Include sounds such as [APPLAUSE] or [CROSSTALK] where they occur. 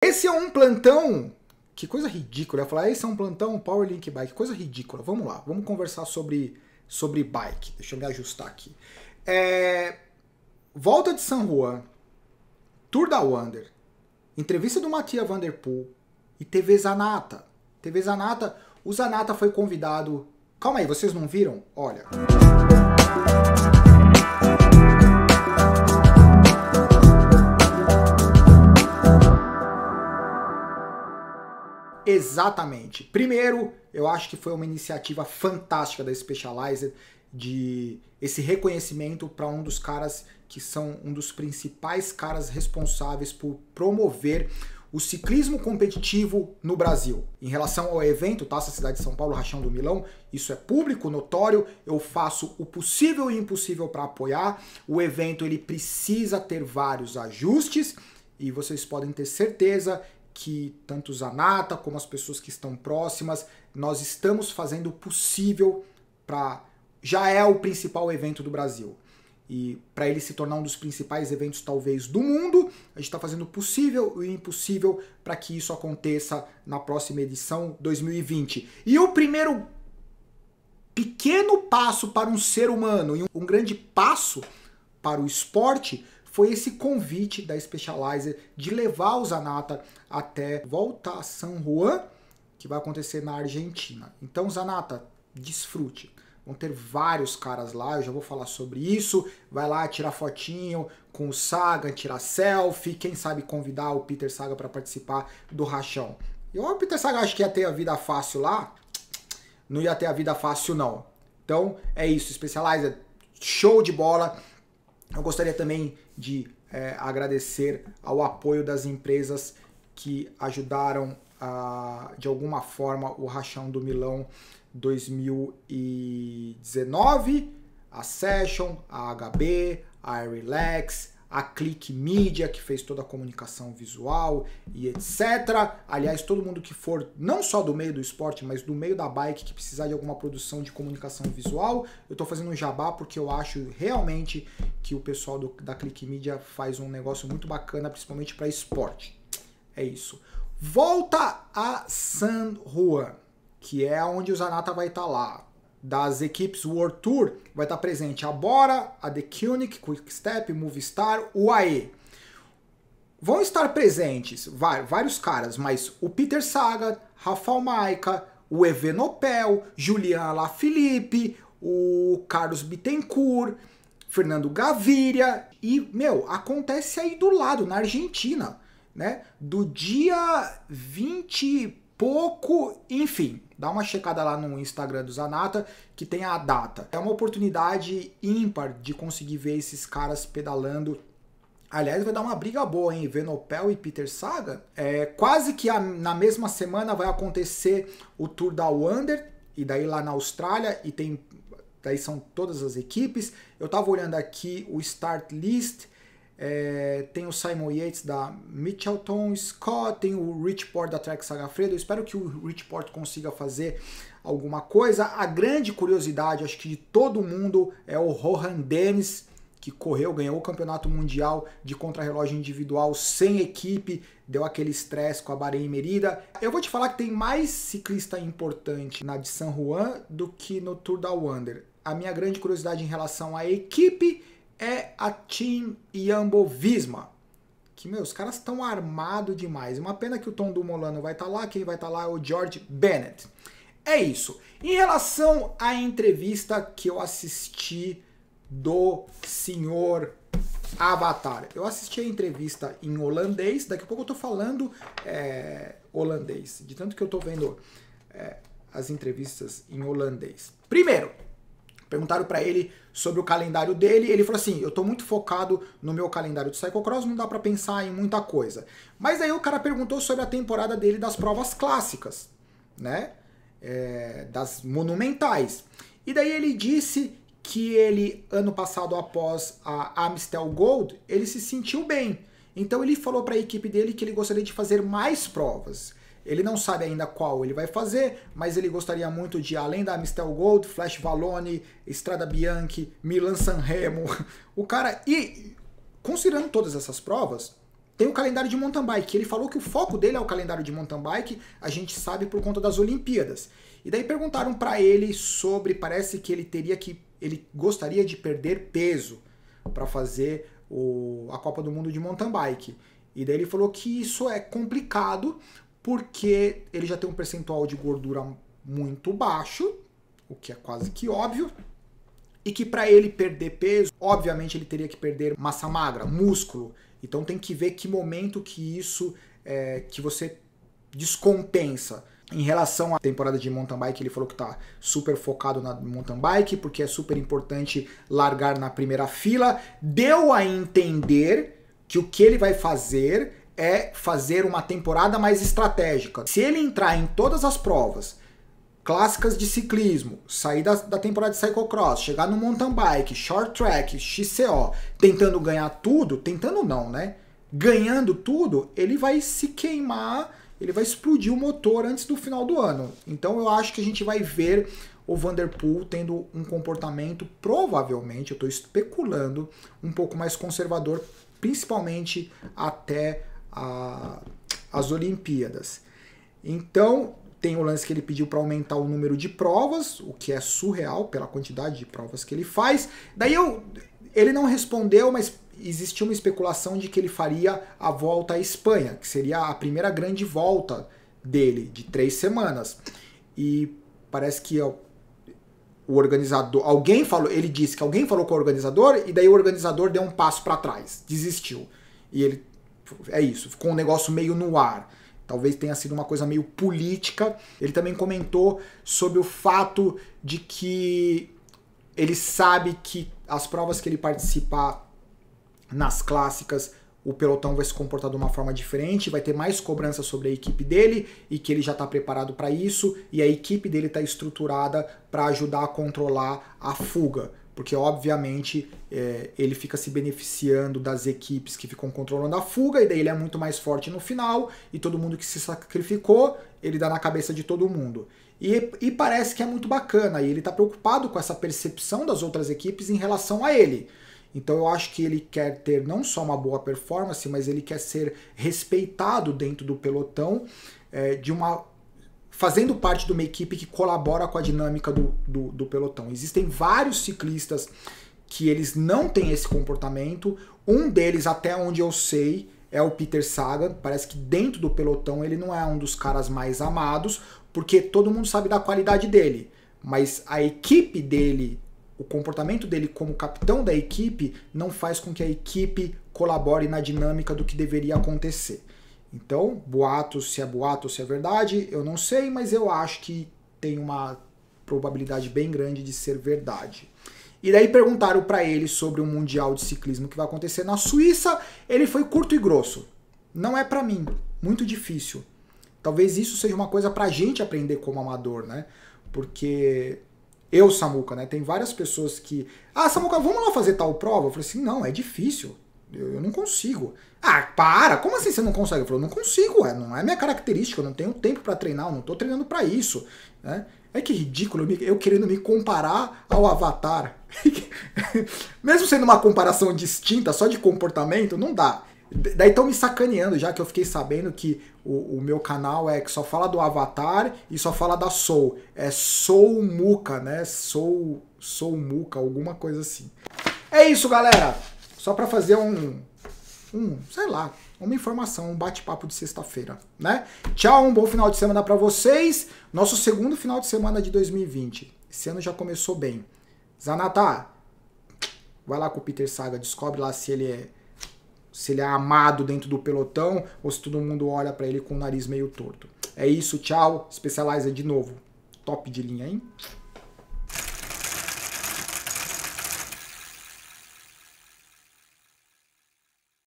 Esse é um plantão. Que coisa ridícula. Eu ia falar, esse é um plantão Powerlink Bike. Coisa ridícula. Vamos lá, vamos conversar sobre, sobre bike. Deixa eu me ajustar aqui. É... Volta de San Juan, Tour da Wander, entrevista do Matias Vanderpool e TV Zanata. TV Zanata, o Zanata foi convidado. Calma aí, vocês não viram? Olha. Música exatamente. Primeiro, eu acho que foi uma iniciativa fantástica da Specialized de esse reconhecimento para um dos caras que são um dos principais caras responsáveis por promover o ciclismo competitivo no Brasil. Em relação ao evento Taça tá? Cidade de São Paulo, Rachão do Milão, isso é público, notório, eu faço o possível e impossível para apoiar. O evento ele precisa ter vários ajustes e vocês podem ter certeza que tanto os Anata como as pessoas que estão próximas, nós estamos fazendo o possível para. Já é o principal evento do Brasil. E para ele se tornar um dos principais eventos, talvez, do mundo, a gente está fazendo o possível e o impossível para que isso aconteça na próxima edição 2020. E o primeiro pequeno passo para um ser humano e um grande passo para o esporte foi esse convite da Specializer de levar o Zanata até Volta a San Juan, que vai acontecer na Argentina. Então, Zanata, desfrute. Vão ter vários caras lá, eu já vou falar sobre isso. Vai lá tirar fotinho com o Saga, tirar selfie, quem sabe convidar o Peter Saga para participar do rachão. E o Peter Saga acho que ia ter a vida fácil lá. Não ia ter a vida fácil não. Então é isso, Specializer show de bola. Eu gostaria também de é, agradecer ao apoio das empresas que ajudaram a, de alguma forma o rachão do Milão 2019, a Session, a HB, a Relax, a Click Media, que fez toda a comunicação visual e etc. Aliás, todo mundo que for não só do meio do esporte, mas do meio da bike que precisar de alguma produção de comunicação visual, eu estou fazendo um jabá porque eu acho realmente que o pessoal do, da Click Media faz um negócio muito bacana, principalmente para esporte. É isso. Volta a San Juan, que é onde o Zanata vai estar tá lá das equipes World Tour, vai estar presente a Bora, a The Cunic, Step, Movistar, o AE. Vão estar presentes vários caras, mas o Peter Saga, Rafael Maica, o Evenopel, Julian Alaphilippe, o Carlos Bittencourt, Fernando Gaviria e, meu, acontece aí do lado, na Argentina, né? Do dia 20 pouco, enfim. Dá uma checada lá no Instagram do Zanata, que tem a data. É uma oportunidade ímpar de conseguir ver esses caras pedalando Aliás, vai dar uma briga boa, hein? Venopel e Peter Saga. É, quase que a, na mesma semana vai acontecer o Tour da Wander, e daí lá na Austrália, e tem. Daí são todas as equipes. Eu tava olhando aqui o start list. É, tem o Simon Yates da Mitchelton Scott, tem o Rich Port da Trek Fredo. Eu espero que o Rich Port consiga fazer alguma coisa. A grande curiosidade, acho que de todo mundo, é o Rohan Dennis, que correu, ganhou o campeonato mundial de contrarrelógio individual sem equipe, deu aquele estresse com a Bahrein Merida. Eu vou te falar que tem mais ciclista importante na de San Juan do que no Tour da Wander. A minha grande curiosidade em relação à equipe é a Team Jumbo Visma. Que, meu, os caras estão armados demais. Uma pena que o Tom Molano vai estar tá lá, quem vai estar tá lá é o George Bennett. É isso. Em relação à entrevista que eu assisti do senhor Avatar, eu assisti a entrevista em holandês. Daqui a pouco eu tô falando é, holandês, de tanto que eu tô vendo é, as entrevistas em holandês. Primeiro, Perguntaram para ele sobre o calendário dele, ele falou assim: "Eu tô muito focado no meu calendário de cyclocross, não dá para pensar em muita coisa". Mas aí o cara perguntou sobre a temporada dele das provas clássicas, né? É, das monumentais. E daí ele disse que ele ano passado após a Amstel Gold, ele se sentiu bem. Então ele falou para a equipe dele que ele gostaria de fazer mais provas. Ele não sabe ainda qual ele vai fazer, mas ele gostaria muito de, além da Mistel Gold, Flash Valone, Estrada Bianchi, Milan Sanremo. O cara. E considerando todas essas provas, tem o calendário de mountain bike. Ele falou que o foco dele é o calendário de mountain bike, a gente sabe por conta das Olimpíadas. E daí perguntaram para ele sobre, parece que ele teria que ele gostaria de perder peso para fazer o, a Copa do Mundo de mountain bike. E daí ele falou que isso é complicado porque ele já tem um percentual de gordura muito baixo, o que é quase que óbvio, e que para ele perder peso, obviamente ele teria que perder massa magra, músculo. Então tem que ver que momento que isso é, que você descompensa. Em relação à temporada de mountain bike, ele falou que tá super focado na mountain bike, porque é super importante largar na primeira fila. Deu a entender que o que ele vai fazer é fazer uma temporada mais estratégica. Se ele entrar em todas as provas clássicas de ciclismo, sair da, da temporada de cyclocross, chegar no mountain bike, short track, XCO, tentando ganhar tudo, tentando não, né? Ganhando tudo, ele vai se queimar, ele vai explodir o motor antes do final do ano. Então eu acho que a gente vai ver o Vanderpool tendo um comportamento provavelmente, eu estou especulando, um pouco mais conservador, principalmente até a, as Olimpíadas. Então, tem o lance que ele pediu para aumentar o número de provas, o que é surreal pela quantidade de provas que ele faz. Daí eu, ele não respondeu, mas existia uma especulação de que ele faria a volta à Espanha, que seria a primeira grande volta dele, de três semanas. E parece que o organizador, alguém falou, ele disse que alguém falou com o organizador, e daí o organizador deu um passo para trás, desistiu. E ele é isso, ficou um negócio meio no ar. Talvez tenha sido uma coisa meio política. Ele também comentou sobre o fato de que ele sabe que as provas que ele participar nas clássicas o pelotão vai se comportar de uma forma diferente, vai ter mais cobrança sobre a equipe dele e que ele já está preparado para isso e a equipe dele está estruturada para ajudar a controlar a fuga porque obviamente é, ele fica se beneficiando das equipes que ficam controlando a fuga, e daí ele é muito mais forte no final, e todo mundo que se sacrificou, ele dá na cabeça de todo mundo. E, e parece que é muito bacana, e ele está preocupado com essa percepção das outras equipes em relação a ele. Então eu acho que ele quer ter não só uma boa performance, mas ele quer ser respeitado dentro do pelotão é, de uma fazendo parte de uma equipe que colabora com a dinâmica do, do, do pelotão. Existem vários ciclistas que eles não têm esse comportamento. Um deles, até onde eu sei, é o Peter Sagan. Parece que dentro do pelotão ele não é um dos caras mais amados, porque todo mundo sabe da qualidade dele. Mas a equipe dele, o comportamento dele como capitão da equipe, não faz com que a equipe colabore na dinâmica do que deveria acontecer. Então, boato, se é boato ou se é verdade, eu não sei, mas eu acho que tem uma probabilidade bem grande de ser verdade. E daí perguntaram para ele sobre o um Mundial de Ciclismo que vai acontecer na Suíça. Ele foi curto e grosso. Não é para mim, muito difícil. Talvez isso seja uma coisa pra gente aprender como amador, né? Porque eu, Samuca, né? Tem várias pessoas que. Ah, Samuca, vamos lá fazer tal prova? Eu falei assim: não, é difícil. Eu, eu, não consigo. Ah, para! Como assim você não consegue? Eu falo, não consigo, não é minha característica, eu não tenho tempo para treinar, eu não tô treinando para isso. Né? É que ridículo eu, me, eu querendo me comparar ao Avatar. [LAUGHS] Mesmo sendo uma comparação distinta, só de comportamento, não dá. Daí estão me sacaneando já que eu fiquei sabendo que o, o, meu canal é que só fala do Avatar e só fala da Soul. É Soul Muka, né? Soul, Soul Muka, alguma coisa assim. É isso, galera! Só para fazer um, um, sei lá, uma informação, um bate-papo de sexta-feira, né? Tchau, um bom final de semana para vocês. Nosso segundo final de semana de 2020. Esse ano já começou bem. Zanata, vai lá com o Peter Saga, descobre lá se ele é se ele é amado dentro do pelotão ou se todo mundo olha para ele com o nariz meio torto. É isso, tchau. Specializer de novo. Top de linha, hein?